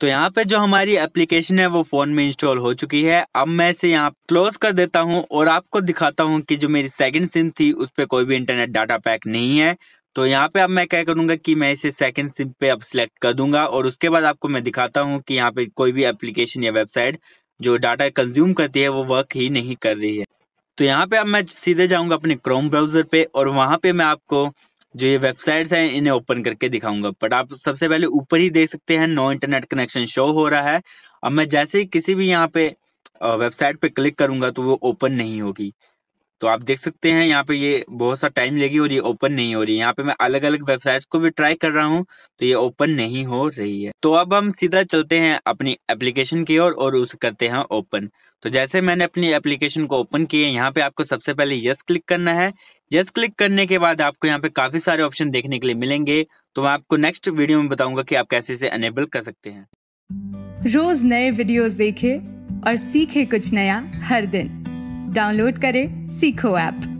तो यहाँ पे जो हमारी एप्लीकेशन है वो फ़ोन में इंस्टॉल हो चुकी है अब मैं इसे यहाँ क्लोज कर देता हूँ और आपको दिखाता हूँ कि जो मेरी सेकंड सिम थी उस पर कोई भी इंटरनेट डाटा पैक नहीं है तो यहाँ पे अब मैं क्या करूंगा कि मैं इसे सेकंड सिम पे अब सिलेक्ट कर दूंगा और उसके बाद आपको मैं दिखाता हूँ कि यहाँ पे कोई भी एप्लीकेशन या वेबसाइट जो डाटा कंज्यूम करती है वो वर्क ही नहीं कर रही है तो यहाँ पे अब मैं सीधे जाऊंगा अपने क्रोम ब्राउज़र पे और वहां पे मैं आपको जो ये वेबसाइट्स हैं इन्हें ओपन करके दिखाऊंगा बट आप सबसे पहले ऊपर ही देख सकते हैं नो इंटरनेट कनेक्शन शो हो रहा है अब मैं जैसे ही किसी भी यहाँ पे वेबसाइट पे क्लिक करूंगा तो वो ओपन नहीं होगी तो आप देख सकते हैं यहाँ पे ये बहुत सा टाइम लगी और ये ओपन नहीं हो रही है यहाँ पे मैं अलग अलग वेबसाइट को भी ट्राई कर रहा हूँ तो ये ओपन नहीं हो रही है तो अब हम सीधा चलते हैं अपनी एप्लीकेशन की ओर और, और उसे करते हैं ओपन तो जैसे मैंने अपनी एप्लीकेशन को ओपन है यहाँ पे आपको सबसे पहले यस क्लिक करना है यस क्लिक करने के बाद आपको यहाँ पे काफी सारे ऑप्शन देखने के लिए मिलेंगे तो मैं आपको नेक्स्ट वीडियो में बताऊंगा की आप कैसे इसे अनेबल कर सकते हैं रोज नए वीडियोस देखे और सीखे कुछ नया हर दिन डाउनलोड करें सीखो ऐप